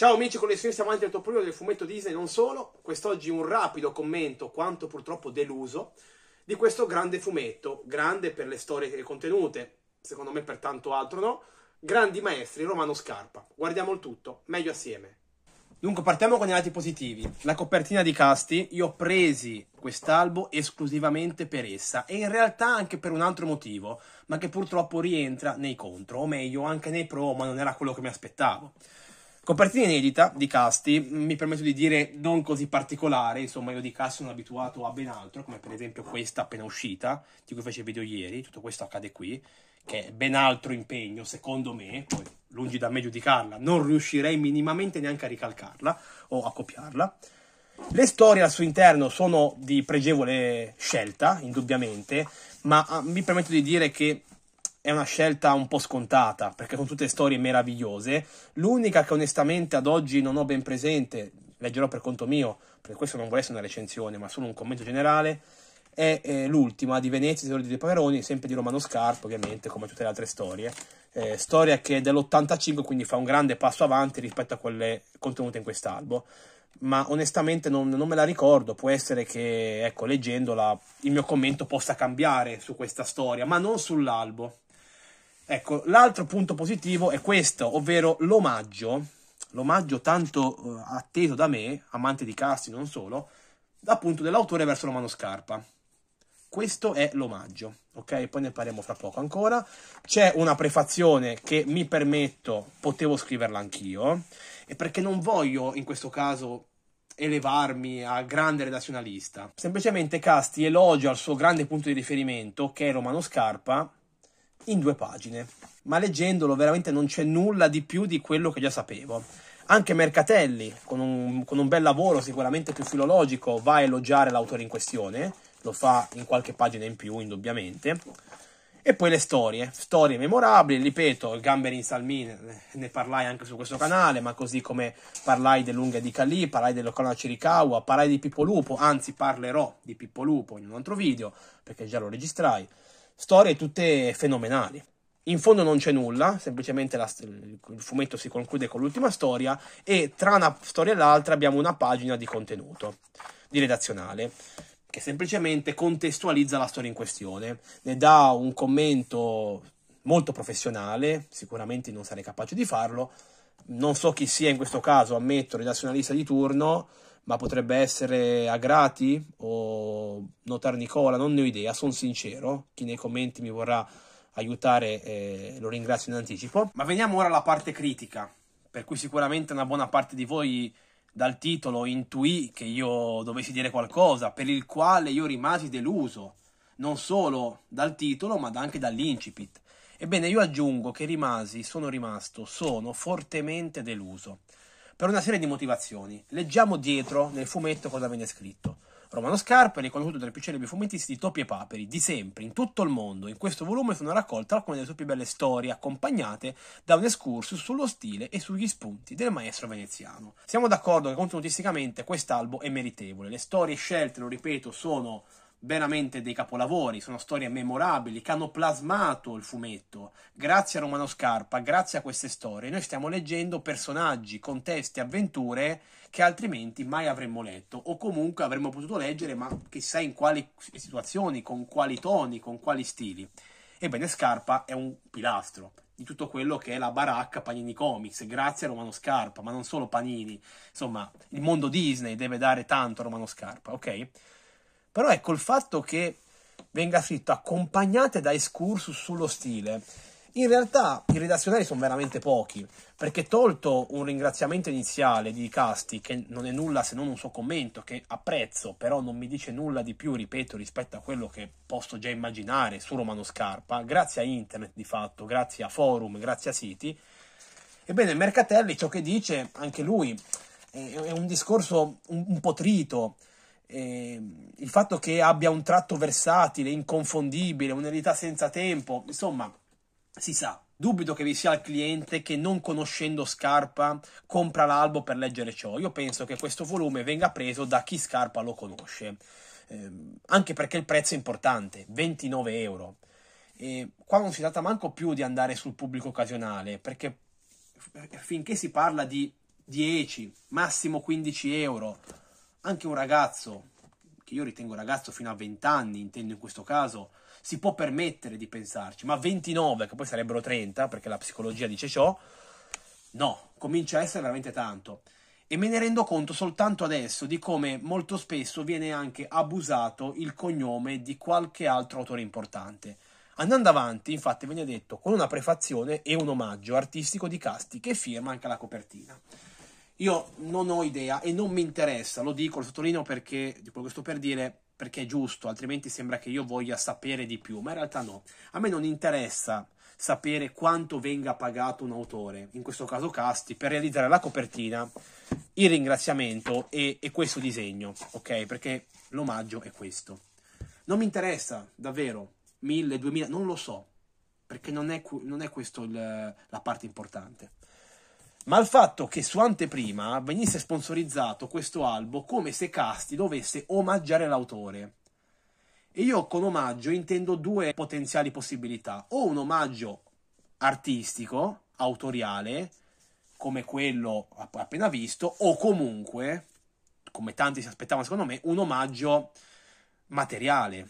Ciao amici collezionisti amanti del topolino del fumetto Disney, non solo, quest'oggi un rapido commento, quanto purtroppo deluso, di questo grande fumetto, grande per le storie e contenute, secondo me per tanto altro no, Grandi Maestri, Romano Scarpa. Guardiamo il tutto, meglio assieme. Dunque partiamo con i lati positivi. La copertina di Casti, io ho presi quest'albo esclusivamente per essa e in realtà anche per un altro motivo, ma che purtroppo rientra nei contro, o meglio anche nei pro, ma non era quello che mi aspettavo. Copertina inedita di Casti, mi permetto di dire non così particolare, insomma io di Casti sono abituato a ben altro, come per esempio questa appena uscita, di cui facevo video ieri, tutto questo accade qui, che è ben altro impegno secondo me, poi lungi da me giudicarla, non riuscirei minimamente neanche a ricalcarla o a copiarla. Le storie al suo interno sono di pregevole scelta, indubbiamente, ma ah, mi permetto di dire che è una scelta un po' scontata, perché sono tutte storie meravigliose. L'unica che onestamente ad oggi non ho ben presente, leggerò per conto mio, perché questo non vuole essere una recensione, ma solo un commento generale, è eh, l'ultima di Venezia, di Tesoro di Paperoni, sempre di Romano Scarpa, ovviamente, come tutte le altre storie. Eh, storia che è dell'85, quindi fa un grande passo avanti rispetto a quelle contenute in quest'albo. Ma onestamente non, non me la ricordo, può essere che, ecco, leggendola, il mio commento possa cambiare su questa storia, ma non sull'albo Ecco, l'altro punto positivo è questo, ovvero l'omaggio, l'omaggio tanto eh, atteso da me, amante di Cassi non solo, appunto dell'autore verso Romano Scarpa. Questo è l'omaggio, ok? Poi ne parliamo fra poco ancora. C'è una prefazione che mi permetto, potevo scriverla anch'io, e perché non voglio in questo caso elevarmi a grande redazionalista. Semplicemente Casti elogia il suo grande punto di riferimento, che è Romano Scarpa, in due pagine. Ma leggendolo veramente non c'è nulla di più di quello che già sapevo. Anche Mercatelli, con un, con un bel lavoro sicuramente più filologico, va a elogiare l'autore in questione, lo fa in qualche pagina in più, indubbiamente. E poi le storie, storie memorabili, ripeto, Gamberi in Salmine, ne parlai anche su questo canale, ma così come parlai dell'Unghia di Calì, parlai dell'Occona Ciricahua, parlai di Pippo Lupo, anzi parlerò di Pippo Lupo in un altro video, perché già lo registrai storie tutte fenomenali. In fondo non c'è nulla, semplicemente la, il fumetto si conclude con l'ultima storia e tra una storia e l'altra abbiamo una pagina di contenuto, di redazionale, che semplicemente contestualizza la storia in questione, ne dà un commento molto professionale, sicuramente non sarei capace di farlo, non so chi sia in questo caso, ammetto, redazionalista di turno, ma potrebbe essere Agrati o Notar Nicola, non ne ho idea, sono sincero, chi nei commenti mi vorrà aiutare eh, lo ringrazio in anticipo. Ma veniamo ora alla parte critica, per cui sicuramente una buona parte di voi dal titolo intuì che io dovessi dire qualcosa, per il quale io rimasi deluso, non solo dal titolo ma anche dall'incipit. Ebbene, io aggiungo che rimasi, sono rimasto, sono fortemente deluso per una serie di motivazioni. Leggiamo dietro nel fumetto cosa viene scritto. Romano Scarpa è riconosciuto tra i più celebri fumettisti di topi e paperi di sempre, in tutto il mondo. In questo volume sono raccolte alcune delle sue più belle storie, accompagnate da un excursus sullo stile e sugli spunti del maestro veneziano. Siamo d'accordo che contenutisticamente quest'albo è meritevole. Le storie scelte, lo ripeto, sono veramente dei capolavori, sono storie memorabili che hanno plasmato il fumetto. Grazie a Romano Scarpa, grazie a queste storie, noi stiamo leggendo personaggi, contesti, avventure che altrimenti mai avremmo letto o comunque avremmo potuto leggere, ma chissà in quali situazioni, con quali toni, con quali stili. Ebbene, Scarpa è un pilastro di tutto quello che è la baracca Panini Comics, grazie a Romano Scarpa, ma non solo Panini, insomma, il mondo Disney deve dare tanto a Romano Scarpa, ok? Però ecco il fatto che venga scritto accompagnate da escursus sullo stile. In realtà i redazionali sono veramente pochi, perché tolto un ringraziamento iniziale di Casti, che non è nulla se non un suo commento, che apprezzo, però non mi dice nulla di più, ripeto, rispetto a quello che posso già immaginare su Romano Scarpa, grazie a internet di fatto, grazie a forum, grazie a siti. Ebbene, Mercatelli ciò che dice, anche lui, è un discorso un po' trito, eh, il fatto che abbia un tratto versatile, inconfondibile, un'eredità senza tempo, insomma, si sa. Dubito che vi sia il cliente che non conoscendo Scarpa compra l'albo per leggere ciò. Io penso che questo volume venga preso da chi Scarpa lo conosce, eh, anche perché il prezzo è importante, 29 euro. E qua non si tratta manco più di andare sul pubblico occasionale, perché eh, finché si parla di 10, massimo 15 euro, anche un ragazzo, che io ritengo ragazzo fino a 20 anni, intendo in questo caso, si può permettere di pensarci, ma 29, che poi sarebbero 30, perché la psicologia dice ciò, no, comincia a essere veramente tanto. E me ne rendo conto soltanto adesso di come molto spesso viene anche abusato il cognome di qualche altro autore importante. Andando avanti, infatti, viene detto con una prefazione e un omaggio artistico di Casti che firma anche la copertina. Io non ho idea e non mi interessa, lo dico, lo sottolineo perché di quello che sto per dire perché è giusto, altrimenti sembra che io voglia sapere di più, ma in realtà no. A me non interessa sapere quanto venga pagato un autore, in questo caso Casti, per realizzare la copertina, il ringraziamento e, e questo disegno, ok? Perché l'omaggio è questo. Non mi interessa, davvero, mille, duemila, non lo so, perché non è, non è questa la parte importante ma il fatto che su anteprima venisse sponsorizzato questo albo come se Casti dovesse omaggiare l'autore. E io con omaggio intendo due potenziali possibilità, o un omaggio artistico, autoriale, come quello appena visto, o comunque, come tanti si aspettavano secondo me, un omaggio materiale.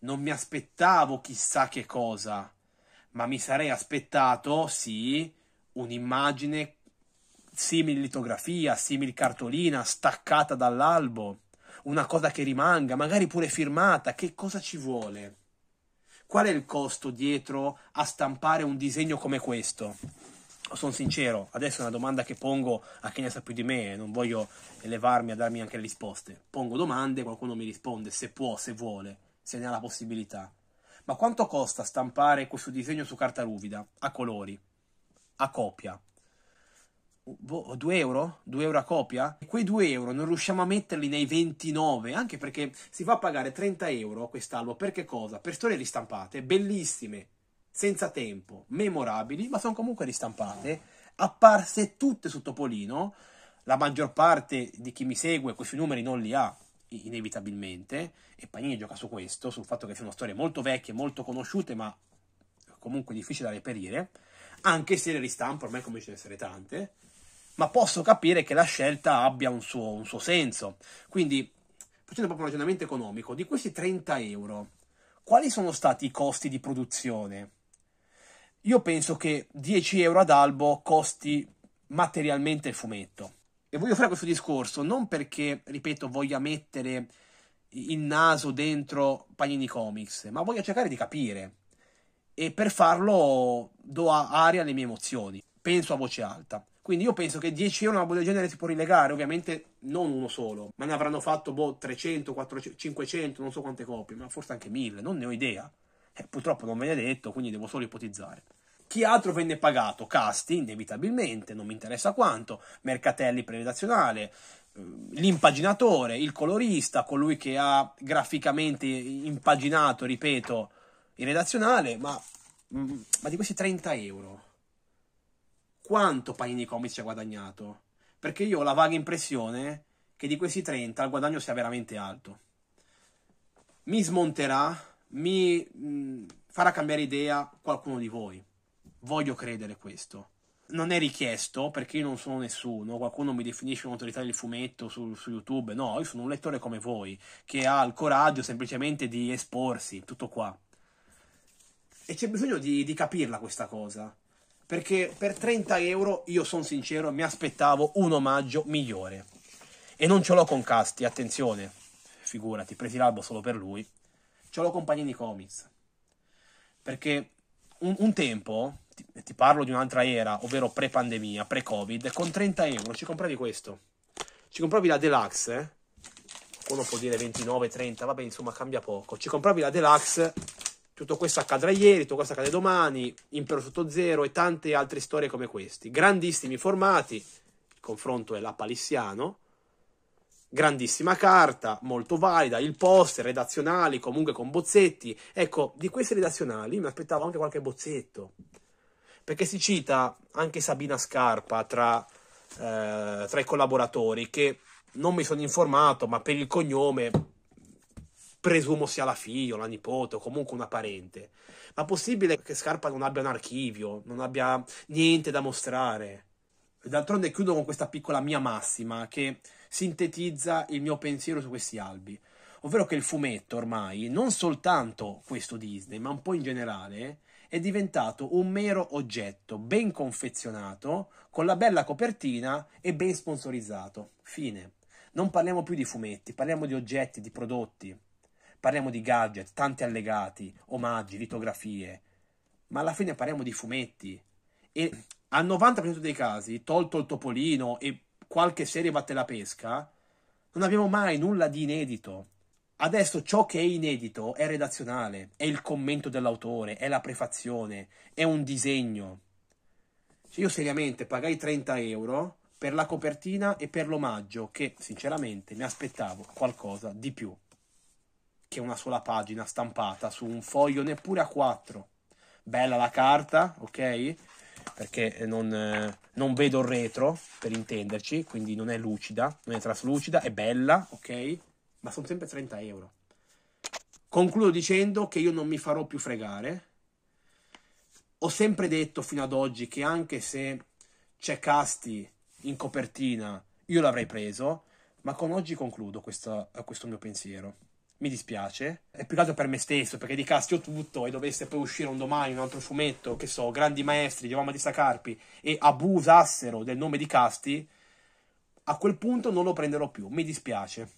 Non mi aspettavo chissà che cosa, ma mi sarei aspettato, sì, un'immagine simil litografia, simil cartolina staccata dall'albo, una cosa che rimanga, magari pure firmata, che cosa ci vuole? Qual è il costo dietro a stampare un disegno come questo? Sono sincero, adesso è una domanda che pongo a chi ne sa più di me, non voglio elevarmi a darmi anche le risposte. Pongo domande, qualcuno mi risponde se può, se vuole, se ne ha la possibilità. Ma quanto costa stampare questo disegno su carta ruvida, a colori, a copia? 2 boh, euro? 2 euro a copia? E quei 2 euro non riusciamo a metterli nei 29, anche perché si va a pagare 30 euro quest'albo per che cosa? Per storie ristampate, bellissime, senza tempo, memorabili, ma sono comunque ristampate, apparse tutte su Topolino. La maggior parte di chi mi segue questi numeri non li ha, inevitabilmente, e Panini gioca su questo, sul fatto che siano storie molto vecchie, molto conosciute, ma comunque difficili da reperire, anche se le ristampo ormai cominciano ad essere tante ma posso capire che la scelta abbia un suo, un suo senso. Quindi, facendo proprio un ragionamento economico, di questi 30 euro, quali sono stati i costi di produzione? Io penso che 10 euro ad albo costi materialmente il fumetto. E voglio fare questo discorso non perché, ripeto, voglia mettere il naso dentro Panini Comics, ma voglio cercare di capire. E per farlo do aria alle mie emozioni, penso a voce alta. Quindi io penso che 10 euro una bolla del genere si può rilegare, ovviamente non uno solo, ma ne avranno fatto boh, 300, 400, 500, non so quante copie, ma forse anche 1000, non ne ho idea. Eh, purtroppo non me ne è detto, quindi devo solo ipotizzare. Chi altro venne pagato? Casti, inevitabilmente, non mi interessa quanto, Mercatelli predazionale, eh, l'impaginatore, il colorista, colui che ha graficamente impaginato, ripeto, il redazionale, ma, mm, ma di questi 30 euro quanto Panini Comics ha guadagnato. Perché io ho la vaga impressione che di questi 30 il guadagno sia veramente alto. Mi smonterà, mi mh, mm, farà cambiare idea qualcuno di voi. Voglio credere questo. Non è richiesto perché io non sono nessuno, qualcuno mi definisce un'autorità del fumetto su, su YouTube. No, io sono un lettore come voi, che ha il coraggio semplicemente di esporsi, tutto qua. E c'è bisogno di, di capirla questa cosa perché per 30 euro io sono sincero mi aspettavo un omaggio migliore e non ce l'ho con Casti attenzione figurati presi l'albo solo per lui ce l'ho con Panini Comics perché un, un tempo ti, ti, parlo di un'altra era ovvero pre pandemia pre covid con 30 euro ci compravi questo ci compravi la deluxe eh? qualcuno può dire 29 30 vabbè insomma cambia poco ci compravi la deluxe tutto questo accadrà ieri, tutto questo accade domani, Impero sotto zero e tante altre storie come questi. Grandissimi formati, il confronto è la palissiano, grandissima carta, molto valida, il poster, redazionali, comunque con bozzetti. Ecco, di questi redazionali mi aspettavo anche qualche bozzetto, perché si cita anche Sabina Scarpa tra, eh, tra i collaboratori, che non mi sono informato, ma per il cognome presumo sia la figlia, la nipote o comunque una parente. Ma possibile che Scarpa non abbia un archivio, non abbia niente da mostrare? D'altronde chiudo con questa piccola mia massima che sintetizza il mio pensiero su questi albi, ovvero che il fumetto ormai, non soltanto questo Disney, ma un po' in generale, è diventato un mero oggetto ben confezionato, con la bella copertina e ben sponsorizzato. Fine. Non parliamo più di fumetti, parliamo di oggetti, di prodotti parliamo di gadget, tanti allegati, omaggi, litografie, ma alla fine parliamo di fumetti. E al 90% dei casi, tolto il topolino e qualche serie batte la pesca, non abbiamo mai nulla di inedito. Adesso ciò che è inedito è redazionale, è il commento dell'autore, è la prefazione, è un disegno. Cioè io seriamente pagai 30 euro per la copertina e per l'omaggio che sinceramente mi aspettavo qualcosa di più che una sola pagina stampata su un foglio neppure a 4. Bella la carta, ok? Perché non, eh, non, vedo il retro, per intenderci, quindi non è lucida, non è traslucida, è bella, ok? Ma sono sempre 30 euro. Concludo dicendo che io non mi farò più fregare. Ho sempre detto fino ad oggi che anche se c'è Casti in copertina, io l'avrei preso, ma con oggi concludo questa, questo mio pensiero mi dispiace, è più che altro per me stesso, perché di ho tutto e dovesse poi uscire un domani un altro fumetto, che so, grandi maestri, Giovanni di Sacarpi, e abusassero del nome di Casti, a quel punto non lo prenderò più, mi dispiace.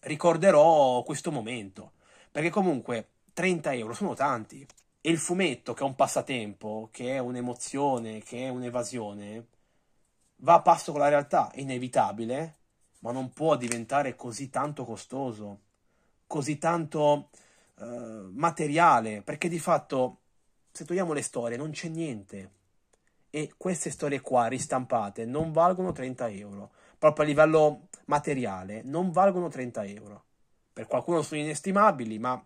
Ricorderò questo momento, perché comunque 30 euro sono tanti, e il fumetto, che è un passatempo, che è un'emozione, che è un'evasione, va a passo con la realtà, è inevitabile, ma non può diventare così tanto costoso così tanto eh, materiale, perché di fatto, se togliamo le storie, non c'è niente. E queste storie qua, ristampate, non valgono 30 euro. Proprio a livello materiale, non valgono 30 euro. Per qualcuno sono inestimabili, ma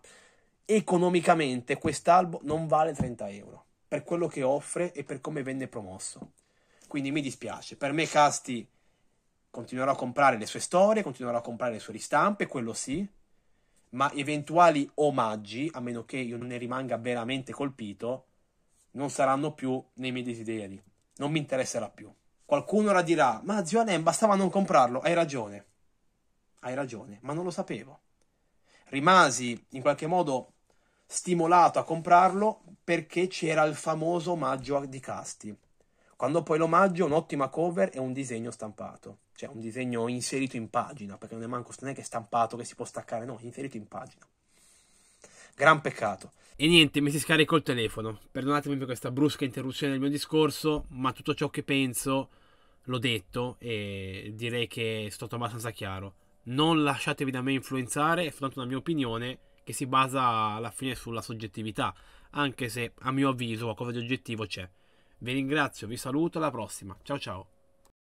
economicamente quest'albo non vale 30 euro. Per quello che offre e per come venne promosso. Quindi mi dispiace. Per me Casti continuerò a comprare le sue storie, continuerò a comprare le sue ristampe, quello sì, ma eventuali omaggi, a meno che io non ne rimanga veramente colpito, non saranno più nei miei desideri. Non mi interesserà più. Qualcuno ora dirà: Ma zio Anem, bastava non comprarlo. Hai ragione. Hai ragione, ma non lo sapevo. Rimasi in qualche modo stimolato a comprarlo perché c'era il famoso omaggio di Casti. Quando poi l'omaggio, un'ottima cover e un disegno stampato cioè un disegno inserito in pagina, perché non è manco non è che è stampato che si può staccare, no, è inserito in pagina. Gran peccato. E niente, mi si scarico il telefono. Perdonatemi per questa brusca interruzione del mio discorso, ma tutto ciò che penso l'ho detto e direi che è stato abbastanza chiaro. Non lasciatevi da me influenzare, è soltanto una mia opinione che si basa alla fine sulla soggettività, anche se a mio avviso qualcosa di oggettivo c'è. Vi ringrazio, vi saluto, alla prossima. Ciao ciao.